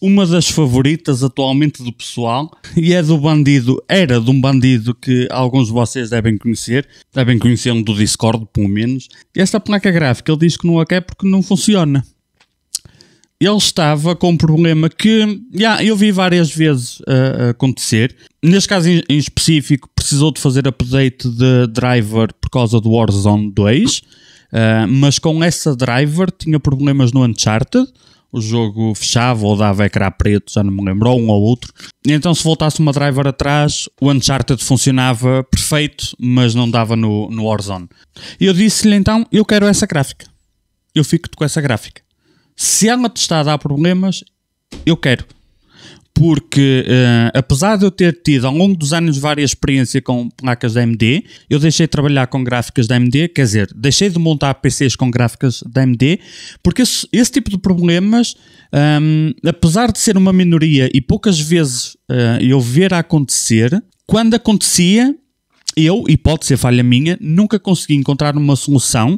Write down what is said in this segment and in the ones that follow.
uma das favoritas atualmente do pessoal e é do bandido, era de um bandido que alguns de vocês devem conhecer, devem conhecer lo do Discord, pelo menos. Esta placa gráfica ele diz que não a quer porque não funciona. Ele estava com um problema que já, eu vi várias vezes uh, acontecer. Neste caso em, em específico, precisou de fazer update de driver por causa do Warzone 2. Uh, eh, mas com essa driver tinha problemas no Uncharted, o jogo fechava ou dava ecrã preto, já não me lembro, ou um ou outro. Então, se voltasse uma driver atrás, o Uncharted funcionava perfeito, mas não dava no, no Warzone. E eu disse-lhe então: eu quero essa gráfica. Eu fico com essa gráfica. Se ela te está a dar problemas, eu quero porque uh, apesar de eu ter tido ao longo dos anos várias experiências com placas da AMD, eu deixei de trabalhar com gráficas da AMD, quer dizer, deixei de montar PCs com gráficas da AMD, porque esse, esse tipo de problemas, um, ehm, apesar de ser uma minoria e poucas vezes uh, eu ver a acontecer, quando acontecia, eu, e pode ser falha minha, nunca consegui encontrar uma solução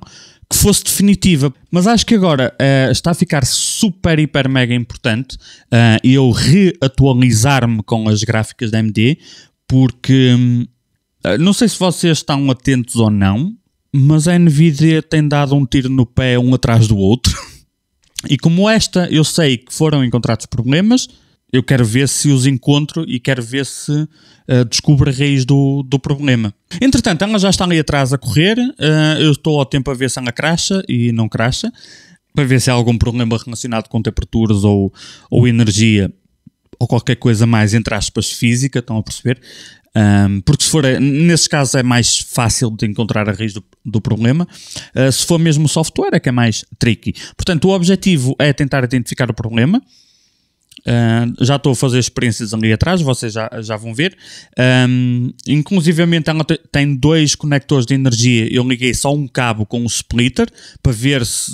que fosse definitiva. Mas acho que agora uh, está a ficar super, hiper, mega importante uh, eu reatualizar-me com as gráficas da AMD, porque hum, eh, não sei se vocês estão atentos ou não, mas a Nvidia tem dado um tiro no pé um atrás do outro. e como esta, eu sei que foram encontrados problemas, eu quero ver se os encontro e quero ver se uh, descubro a raiz do, do problema. Entretanto, ela já está ali atrás a correr. Uh, eu estou ao tempo a ver se ela cracha e não cracha, para ver se há algum problema relacionado com temperaturas ou, ou energia ou qualquer coisa mais, entre aspas, física. Estão a perceber? Um, porque se for, eh, nesses casos é mais fácil de encontrar a raiz do, do problema. Uh, se for mesmo software é que é mais tricky. Portanto, o objetivo é tentar identificar o problema, ah, já estou a fazer experiências ali atrás, vocês já, já vão ver. Um, inclusivamente, ela tem dois conectores de energia. Eu liguei só um cabo com um splitter para ver se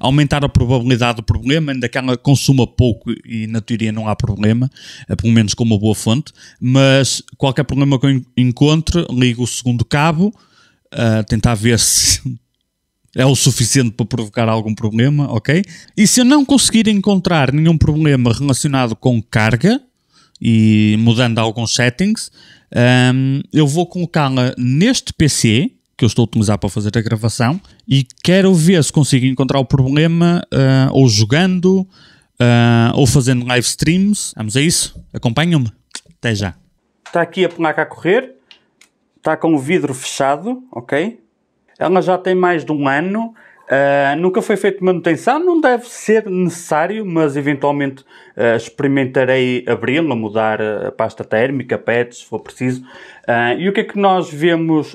aumentar a probabilidade do problema, ainda que ela consuma pouco e na teoria não há problema, eh, pelo menos com uma boa fonte, mas qualquer problema que eu encontre, ligo o segundo cabo, uh, tentar ver se é o suficiente para provocar algum problema, ok? E se eu não conseguir encontrar nenhum problema relacionado com carga, e mudando alguns settings, um, eu vou colocá-la neste PC que eu estou a utilizar para fazer a gravação e quero ver se consigo encontrar o problema uh, ou jogando uh, ou fazendo live streams. Vamos a isso? Acompanham-me. Até já. Está aqui a placa a correr, está com o vidro fechado, ok? Ela já tem mais de um ano. Uh, nunca foi feito manutenção, não deve ser necessário, mas eventualmente uh, experimentarei abri-la, mudar eh, a pasta térmica, pets, se for preciso. Uh, e o que é que nós vemos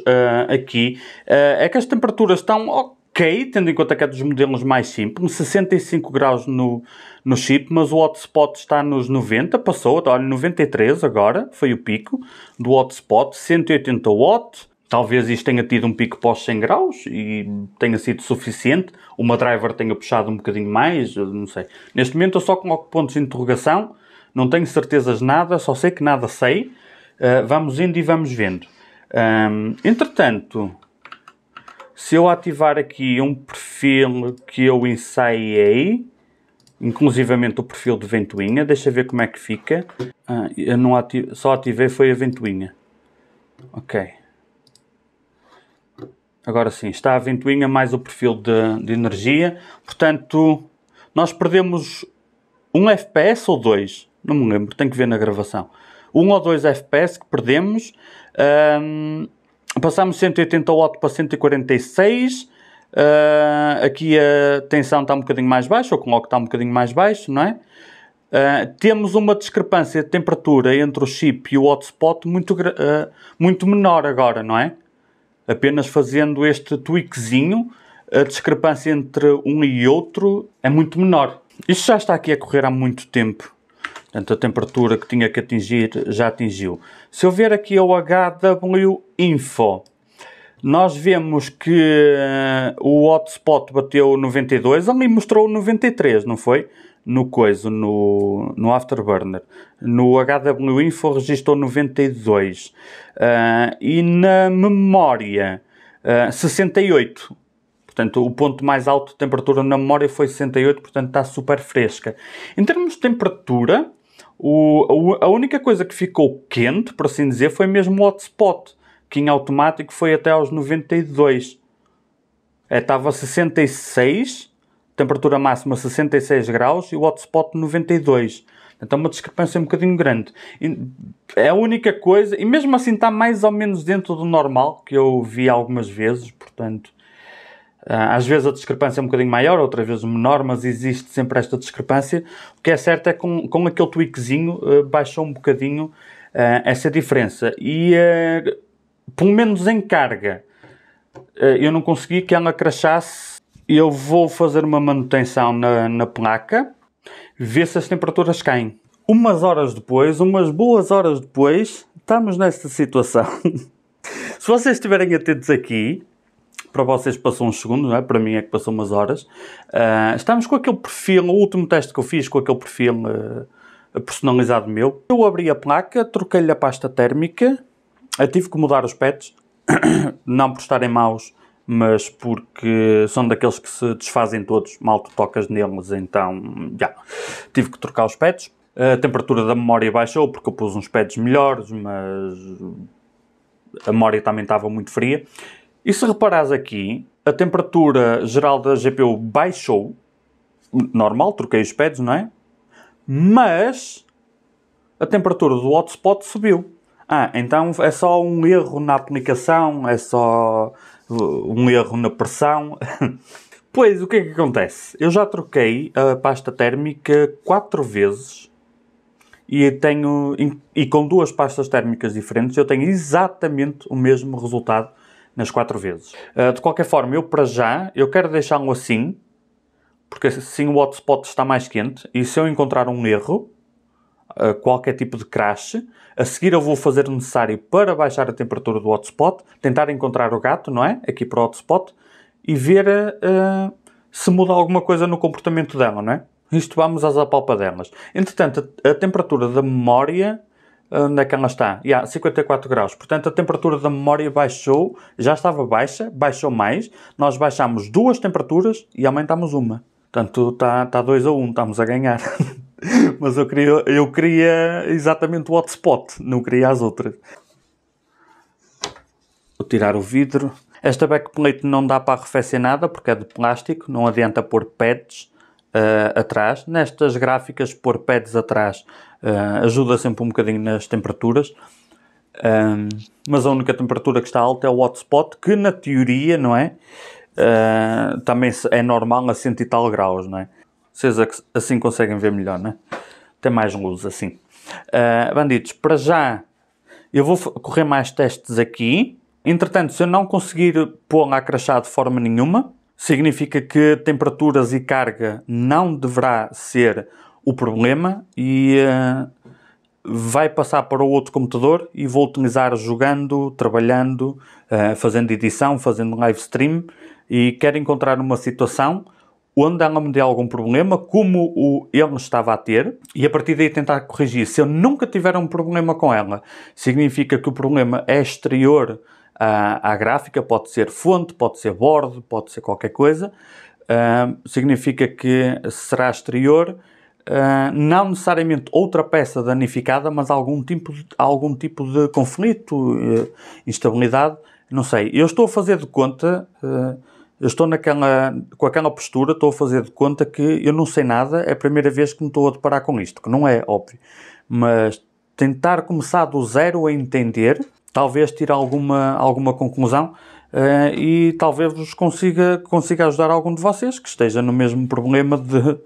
aqui é que as temperaturas estão ok, tendo em conta que é dos modelos mais simples, 65 graus no, no chip, mas o hotspot está nos 90, passou, olha, 93 agora, foi o pico do hotspot, 180 watts. Talvez isto tenha tido um pico pós 100 graus e tenha sido suficiente. Uma driver tenha puxado um bocadinho mais, não sei. Neste momento eu só coloco pontos de interrogação, não tenho certezas nada, só sei que nada sei. Uh, vamos indo e vamos vendo. Um, entretanto, se eu ativar aqui um perfil que eu ensaiei, inclusivamente o perfil de ventoinha, deixa ver como é que fica. Ah, eu não só ativei foi a ventoinha. Ok. Agora sim, está a ventoinha mais o perfil de, de energia. Portanto, nós perdemos 1 FPS ou 2? Não me lembro, tenho que ver na gravação. 1 ou 2 FPS que perdemos. Um, passamos 180 w para 146. Uh, ah, aqui a tensão está um bocadinho mais baixa, ou com o que está um bocadinho mais baixo, não é? Uh, temos uma discrepância de temperatura entre o chip e o hotspot muito, uh, muito menor agora, não é? apenas fazendo este tweakzinho, a discrepância entre um e outro é muito menor. Isto já está aqui a correr há muito tempo. Portanto, a temperatura que tinha que atingir já atingiu. Se eu ver aqui o HW Info, nós vemos que eh, o hotspot bateu 92, ali mostrou 93, não foi? no coiso, no, no Afterburner. No HW Info registrou 92. Uh, ah, e na memória, uh, ah, 68. Portanto, o ponto mais alto de temperatura na memória foi 68, portanto está super fresca. Em termos de temperatura, o, a única coisa que ficou quente, por assim dizer, foi mesmo o hotspot, que em automático foi até aos 92. É, estava 66 temperatura máxima 66 graus e o hotspot 92. Então uma discrepância um bocadinho grande. É a única coisa, e mesmo assim está mais ou menos dentro do normal, que eu vi algumas vezes, portanto. Ah, às vezes a discrepância é um bocadinho maior, outras vezes menor, mas existe sempre esta discrepância. O que é certo é que com, com aquele tweakzinho ah, baixou um bocadinho ah, essa diferença. E pelo menos em carga, eu não consegui que ela crachasse eu vou fazer uma manutenção na, na placa, ver se as temperaturas caem. Umas horas depois, umas boas horas depois, estamos nesta situação. se vocês estiverem atentos aqui, para vocês passou uns segundos, não é? para mim é que passou umas horas, uh, estamos com aquele perfil, o último teste que eu fiz com aquele perfil uh, personalizado meu. Eu abri a placa, troquei-lhe a pasta térmica, eu ah, tive que mudar os pets, não por estarem maus, mas porque são daqueles que se desfazem todos, mal tu tocas neles, então, já. Tive que trocar os pads. A temperatura da memória baixou porque eu pus uns pads melhores, mas a memória também estava muito fria. E se reparares aqui, a temperatura geral da GPU baixou. Normal, troquei os pads, não é? Mas a temperatura do hotspot subiu. Ah, então é só um erro na aplicação, é só um erro na pressão. pois, o que é que acontece? Eu já troquei a pasta térmica quatro vezes e tenho e com duas pastas térmicas diferentes eu tenho exatamente o mesmo resultado nas quatro vezes. Ah, de qualquer forma, eu para já eu quero deixá-lo assim porque assim o hotspot está mais quente e se eu encontrar um erro qualquer tipo de crash. A seguir eu vou fazer o necessário para baixar a temperatura do hotspot, tentar encontrar o gato, não é? Aqui para o hotspot e ver uh, se muda alguma coisa no comportamento dela, não é? Isto vamos às apalpadelas. Entretanto, a, a temperatura da memória eh, onde é que ela está? Yeah, 54 graus. Portanto, a temperatura da memória baixou, já estava baixa, baixou mais. Nós baixámos duas temperaturas e aumentámos uma. Portanto, está tá 2 tá a 1, um, estamos a ganhar. Mas eu queria, eu queria exatamente o hotspot, não queria as outras. Vou tirar o vidro. Esta backplate não dá para arrefecer nada porque é de plástico, não adianta pôr pads uh, atrás. Nestas gráficas, pôr pads atrás uh, ajuda sempre um bocadinho nas temperaturas. Um, ehm, mas a única temperatura que está alta é o hotspot, que na teoria, não é? Uh, também é normal a 100 e tal graus, não é? Vocês é assim conseguem ver melhor, né? Tem mais luz assim. Uh, bandidos, para já eu vou correr mais testes aqui. Entretanto, se eu não conseguir pô-la a crachar de forma nenhuma, significa que temperaturas e carga não deverá ser o problema e uh, vai passar para o outro computador e vou utilizar jogando, trabalhando, uh, fazendo edição, fazendo live stream e quero encontrar uma situação onde ela me deu algum problema, como o ele estava a ter, e a partir daí tentar corrigir. Se eu nunca tiver um problema com ela, significa que o problema é exterior à, ah, à gráfica, pode ser fonte, pode ser bordo, pode ser qualquer coisa. Uh, significa que será exterior, uh, não necessariamente outra peça danificada, mas algum tipo de, algum tipo de conflito, uh, instabilidade, não sei. Eu estou a fazer de conta eh, eu estou naquela, com aquela postura, estou a fazer de conta que eu não sei nada, é a primeira vez que me estou a deparar com isto, que não é óbvio. Mas tentar começar do zero a entender, talvez tirar alguma, alguma conclusão uh, e talvez vos consiga, consiga ajudar algum de vocês que esteja no mesmo problema de um,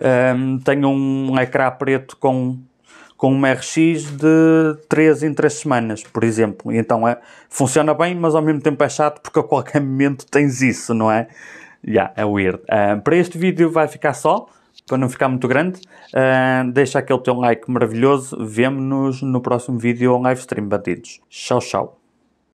eh, tenha um ecrã preto com com uma RX de 3 em 3 semanas, por exemplo. Então é, funciona bem, mas ao mesmo tempo é chato porque a qualquer momento tens isso, não é? Yeah, é weird. Uh, para este vídeo vai ficar só, para não ficar muito grande. Uh, deixa aquele teu like maravilhoso. Vemo-nos no próximo vídeo ou live stream, batidos. Tchau, tchau.